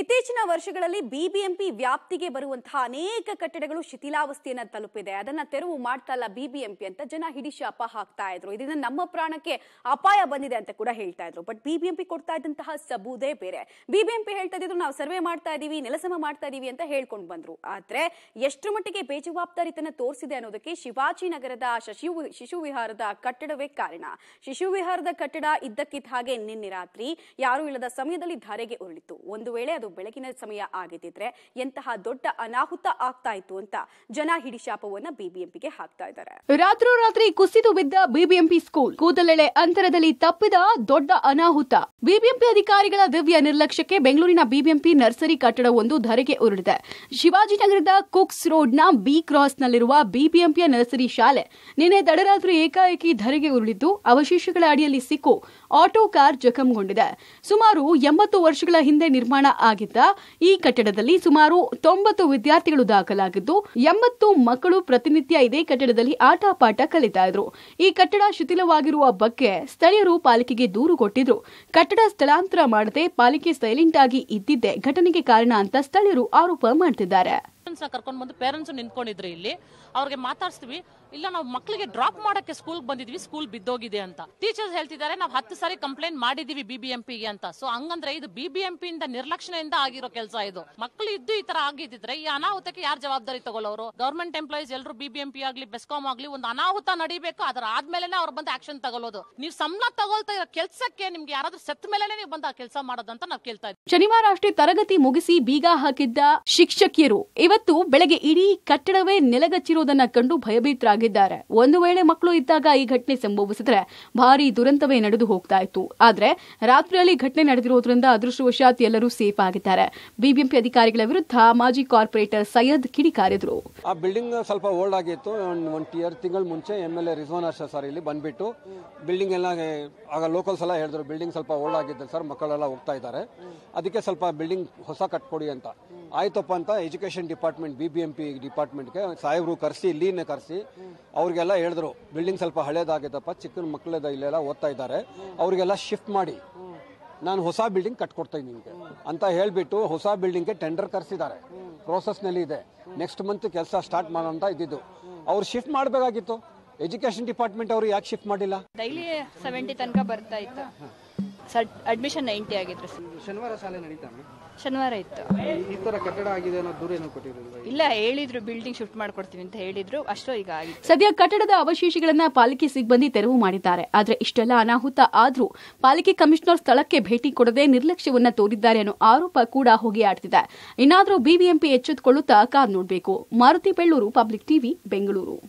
ಇತ್ತೀಚಿನ ವರ್ಷಗಳಲ್ಲಿ ಬಿಬಿಎಂಪಿ ವ್ಯಾಪ್ತಿಗೆ ಬರುವಂತಹ ಅನೇಕ ಕಟ್ಟಡಗಳು ಶಿಥಿಲಾವಸ್ಥೆಯನ್ನ ತಲುಪಿದೆ ಅದನ್ನ ತೆರವು ಮಾಡ್ತಾ ಇಲ್ಲ ಬಿಬಿಎಂಪಿ ಅಂತ ಜನ ಶಾಪ ಹಾಕ್ತಾ ಇದ್ರು ಇದರಿಂದ ನಮ್ಮ ಪ್ರಾಣಕ್ಕೆ ಅಪಾಯ ಬಂದಿದೆ ಅಂತ ಕೂಡ ಹೇಳ್ತಾ ಇದ್ರು ಬಟ್ ಬಿಬಿಎಂಪಿ ಕೊಡ್ತಾ ಇದ್ದಂತಹ ಸಬೂದೇ ಬೇರೆ ಬಿಬಿಎಂಪಿ ಹೇಳ್ತಾ ಇದ್ರು ನಾವು ಸರ್ವೆ ಮಾಡ್ತಾ ಇದೀವಿ ನೆಲಸಮ ಮಾಡ್ತಾ ಇದೀವಿ ಅಂತ ಹೇಳ್ಕೊಂಡು ಬಂದ್ರು ಆದ್ರೆ ಎಷ್ಟು ಮಟ್ಟಿಗೆ ಬೇಜವಾಬ್ದಾರಿತನ ತೋರಿಸಿದೆ ಅನ್ನೋದಕ್ಕೆ ಶಿವಾಜಿನಗರದ ಶಶಿ ಶಿಶು ವಿಹಾರದ ಕಟ್ಟಡವೇ ಕಾರಣ ಶಿಶು ವಿಹಾರದ ಕಟ್ಟಡ ಇದ್ದಕ್ಕಿದ್ದ ಹಾಗೆ ನಿನ್ನೆ ರಾತ್ರಿ ಯಾರು ಇಲ್ಲದ ಸಮಯದಲ್ಲಿ ಧಾರೆಗೆ ಉರುಳಿತು ಒಂದು ವೇಳೆ ಅದು ಬೆಳಗಿನ ಸಮಯ ಆಗಿದ್ದಿದ್ರೆ ಎಂತಹ ದೊಡ್ಡ ಅನಾಹುತ ಆಗ್ತಾ ಇತ್ತು ಅಂತ ಜನ ಹಿಡಿಶಾಪವನ್ನ ಬಿಬಿಎಂಪಿಗೆ ಹಾಕ್ತಾ ಇದ್ದಾರೆ ರಾತ್ರೋರಾತ್ರಿ ಕುಸಿದು ಬಿದ್ದ ಬಿಬಿಎಂಪಿ ಸ್ಕೂಲ್ ಕೂದಲೆಳೆ ಅಂತರದಲ್ಲಿ ತಪ್ಪಿದ ದೊಡ್ಡ ಅನಾಹುತ ಬಿಬಿಎಂಪಿ ಅಧಿಕಾರಿಗಳ ದಿವ್ಯ ನಿರ್ಲಕ್ಷ್ಯಕ್ಕೆ ಬೆಂಗಳೂರಿನ ಬಿಬಿಎಂಪಿ ನರ್ಸರಿ ಕಟ್ಟಡವೊಂದು ಧರೆಗೆ ಉರುಳಿದೆ ಶಿವಾಜಿನಗರದ ಕುಕ್ಸ್ ರೋಡ್ನ ಬಿ ಕ್ರಾಸ್ನಲ್ಲಿರುವ ಬಿಬಿಎಂಪಿಯ ನರ್ಸರಿ ಶಾಲೆ ನಿನ್ನೆ ತಡರಾತ್ರಿ ಏಕಾಏಕಿ ಧರೆಗೆ ಉರುಳಿದ್ದು ಅವಶೇಷಗಳ ಅಡಿಯಲ್ಲಿ ಸಿಕ್ಕು ಆಟೋ ಕಾರ್ ಜಖಂಗೊಂಡಿದೆ ಸುಮಾರು ಎಂಬತ್ತು ವರ್ಷಗಳ ಹಿಂದೆ ನಿರ್ಮಾಣ ಆಗಿದ್ದ ಈ ಕಟ್ಟಡದಲ್ಲಿ ಸುಮಾರು ತೊಂಬತ್ತು ವಿದ್ಯಾರ್ಥಿಗಳು ದಾಖಲಾಗಿದ್ದು ಎಂಬತ್ತು ಮಕ್ಕಳು ಪ್ರತಿನಿತ್ಯ ಇದೇ ಕಟ್ಟಡದಲ್ಲಿ ಆಟ ಪಾಠ ಕಲಿತಾ ಇದ್ರು ಈ ಕಟ್ಟಡ ಶಿಥಿಲವಾಗಿರುವ ಬಗ್ಗೆ ಸ್ಥಳೀಯರು ಪಾಲಿಕೆಗೆ ದೂರು ಕೊಟ್ಟಿದ್ರು ಕಟ್ಟಡ ಸ್ಥಳಾಂತರ ಮಾಡದೆ ಪಾಲಿಕೆ ಸೈಲೆಂಟ್ ಆಗಿ ಇದ್ದಿದ್ದೇ ಘಟನೆಗೆ ಕಾರಣ ಅಂತ ಸ್ಥಳೀಯರು ಆರೋಪ ಮಾಡ್ತಿದ್ದಾರೆ ಕರ್ಕೊಂಡು ಬಂದು ಪೇರೆಂಟ್ಸ್ ನಿಂತ್ಕೊಂಡಿದ್ರು ಇಲ್ಲಿ ಅವ್ರಿಗೆ ಮಾತಾಡ್ಸ್ತೀವಿ ಇಲ್ಲ ನಾವು ಮಕ್ಕಳಿಗೆ ಡ್ರಾಪ್ ಮಾಡಕ್ಕೆ ಸ್ಕೂಲ್ ಬಂದಿದ್ವಿ ಸ್ಕೂಲ್ ಬಿದ್ದೋಗಿದೆ ಅಂತ ಟೀಚರ್ಸ್ ಹೇಳ್ತಿದ್ದಾರೆ ನಾವು ಹತ್ತು ಸಾರಿ ಕಂಪ್ಲೇಂಟ್ ಮಾಡಿದೀವಿ ಗೆ ಅಂತ ಸೊ ಹಂಗಂದ್ರೆ ಇದು ಬಿಬಿಎಂಪಿ ಇಂದ ನಿರ್ಲಕ್ಷಣೆಯಿಂದ ಆಗಿರೋ ಕೆಲಸ ಇದು ಮಕ್ಕಳು ಇದ್ದು ಈ ತರ ಆಗಿದ್ರೆ ಈ ಅನಾಹುತಕ್ಕೆ ಯಾರು ಜವಾಬ್ದಾರಿ ತಗೊಳ್ಳೋರು ಗವರ್ಮೆಂಟ್ ಎಂಪ್ಲಾಯೀಸ್ ಎಲ್ಲರೂ ಬಿಬಿಎಂಪಿ ಆಗ್ಲಿ ಬೆಸ್ಕಾಂ ಆಗಲಿ ಒಂದು ಅನಾಹುತ ನಡಿಬೇಕು ಅದರ ಆದ್ಮೇಲೆ ಅವ್ರು ಬಂದು ಆಕ್ಷನ್ ತಗೊಳ್ಳೋದು ನೀವು ಸಂಬಳ ತಗೊಳ್ತಾ ಇರೋ ಕೆಲಸಕ್ಕೆ ನಿಮ್ಗೆ ಯಾರಾದ್ರೂ ಸತ್ತ ಮೇಲೆ ನೀವು ಬಂದು ಆ ಕೆಲಸ ಮಾಡೋದಂತ ನಾವು ಕೇಳ್ತಾ ಇದ್ದೀವಿ ಶನಿವಾರ ಅಷ್ಟೇ ತರಗತಿ ಮುಗಿಸಿ ಬೀಗ ಹಾಕಿದ್ದ ಶಿಕ್ಷಕಿಯರು ಇವತ್ತು ಬೆಳಗ್ಗೆ ಇಡೀ ಕಟ್ಟಡವೇ ನೆಲಗಚ್ಚಿರೋದನ್ನ ಕಂಡು ಭಯಭೀತರಾಗಿ ಆಗಿದ್ದಾರೆ ಒಂದು ವೇಳೆ ಮಕ್ಕಳು ಇದ್ದಾಗ ಈ ಘಟನೆ ಸಂಭವಿಸಿದ್ರೆ ಭಾರಿ ದುರಂತವೇ ನಡೆದು ಹೋಗ್ತಾ ಇತ್ತು ಆದ್ರೆ ರಾತ್ರಿಯಲ್ಲಿ ಘಟನೆ ನಡೆದಿರೋದ್ರಿಂದ ಅದೃಷ್ಟವಶಾತ್ ಎಲ್ಲರೂ ಸೇಫ್ ಆಗಿದ್ದಾರೆ ಬಿಬಿಎಂಪಿ ಅಧಿಕಾರಿಗಳ ವಿರುದ್ಧ ಮಾಜಿ ಕಾರ್ಪೊರೇಟರ್ ಸೈಯದ್ ಕಿಡಿಕಾರಿದ್ರು ಆ ಬಿಲ್ಡಿಂಗ್ ಸ್ವಲ್ಪ ಓಲ್ಡ್ ಆಗಿತ್ತು ಒಂದು ಇಯರ್ ತಿಂಗಳ ಮುಂಚೆ M L A Rizwan sir ಇಲ್ಲಿ ಬಂದ್ಬಿಟ್ಟು ಬಿಲ್ಡಿಂಗ್ ಎಲ್ಲ ಆಗ ಲೋಕಲ್ಸ್ ಎಲ್ಲ ಹೇಳಿದ್ರು ಬಿಲ್ಡಿಂಗ್ ಸ್ವಲ್ಪ ಓಲ್ಡ್ ಆಗಿದೆ ಸರ್ ಮಕ್ಕಳೆಲ್ಲ ಹೋಗ್ತಾ ಇದ್ದಾರೆ ಅದಕ್ಕೆ ಸ್ವಲ್ಪ ಬಿಲ್ಡಿಂಗ್ ಹೊಸ ಕಟ್ಕೊಡಿ ಅಂತ ಆಯ್ತಪ್ಪ ಅಂತ education department B B M P ಡಿಪಾರ್ಟ್ಮೆಂಟ್ಗೆ ಸಾಹೇಬರು ಕರೆಸಿ ಇಲ್ಲಿನೇ ಕರೆಸಿ ಅವ್ರಿಗೆಲ್ಲ ಹೇಳಿದ್ರು ಬಿಲ್ಡಿಂಗ್ ಸ್ವಲ್ಪ ಹಳೇದಾಗಿದ್ದಪ್ಪ ಚಿಕ್ಕ ಮಕ್ಕಳದ ಇಲ್ಲೆಲ್ಲ ಓದ್ತಾ ಇದ್ದಾರೆ ಅವರಿಗೆಲ್ಲ ಶಿಫ್ಟ್ ಮಾಡಿ ನಾನು ಹೊಸ ಬಿಲ್ಡಿಂಗ್ ಕಟ್ಕೊಡ್ತೀನಿ ನಿಮಗೆ ಅಂತ ಹೇಳಿಬಿಟ್ಟು ಹೊಸ ಬಿಲ್ಡಿಂಗ್ಗೆ ಟೆಂಡರ್ ಕರೆಸಿದ್ದಾರೆ ಪ್ರೋಸೆಸ್ನಲ್ಲಿ ಇದೆ ನೆಕ್ಸ್ಟ್ ಮಂತ್ ಕೆಲಸ ಸ್ಟಾರ್ಟ್ ಮಾಡೋಂತ ಇದ್ದಿದ್ದು ಅವ್ರು ಶಿಫ್ಟ್ ಮಾಡಬೇಕಾಗಿತ್ತು ಎಜುಕೇಶನ್ ಡಿಪಾರ್ಟ್ಮೆಂಟ್ ಅವರು ಯಾಕೆ ಶಿಫ್ಟ್ ಮಾಡಿಲ್ಲ ಡೈಲಿ ಸೆವೆಂಟಿ ತನಕ ಬರ್ತಾ ಇತ್ತು ಸಡ್ ಅಡ್ಮಿಷನ್ ನೈಂಟಿ ಆಗಿದೆ ಶನಿವಾರ ಶಾಲೆ ನಡೀತಾ ಶನಿವಾರ ಇತ್ತು ಈ ತರ ಕಟ್ಟಡ ಆಗಿದೆ ಅನ್ನೋ ದೂರ ಏನೋ ಇಲ್ಲ ಹೇಳಿದ್ರು ಬಿಲ್ಡಿಂಗ್ ಶಿಫ್ಟ್ ಮಾಡ್ಕೊಡ್ತೀವಿ ಅಂತ ಹೇಳಿದ್ರು ಅಷ್ಟೋ ಈಗ ಆಗಿದೆ ಸದ್ಯ ಕಟ್ಟಡದ ಅವಶೇಷಗಳನ್ನ ಪಾಲಿಕೆ ಸಿಬ್ಬಂದಿ ತೆರವು ಮಾಡಿದ್ದಾರೆ ಆದ್ರೆ ಇಷ್ಟೆಲ್ಲ ಅನಾಹುತ ಆದ್ರೂ ಪಾಲಿಕೆ ಕಮಿಷನರ್ ಸ್ಥಳಕ್ಕೆ ಭೇಟಿ ಕೊಡದೆ ನಿರ್ಲಕ್ಷ್ಯವನ್ನ ತೋರಿದ್ದಾರೆ ಅನ್ನೋ ಆರೋಪ ಕೂಡ ಹೋಗಿ ಆಡ್ತಿದೆ ಇನ್ನಾದ್ರೂ ಬಿಬಿಎಂಪಿ ಎಚ್ಚೆತ್ತುಕೊಳ್ಳುತ್ತಾ ಕಾದ್ ನೋಡಬೇಕು ಮಾರುತಿ ಬೆಳ್ಳೂರು ಪಬ್ಲಿಕ್ ಟಿವಿ ಬೆಂಗಳೂರು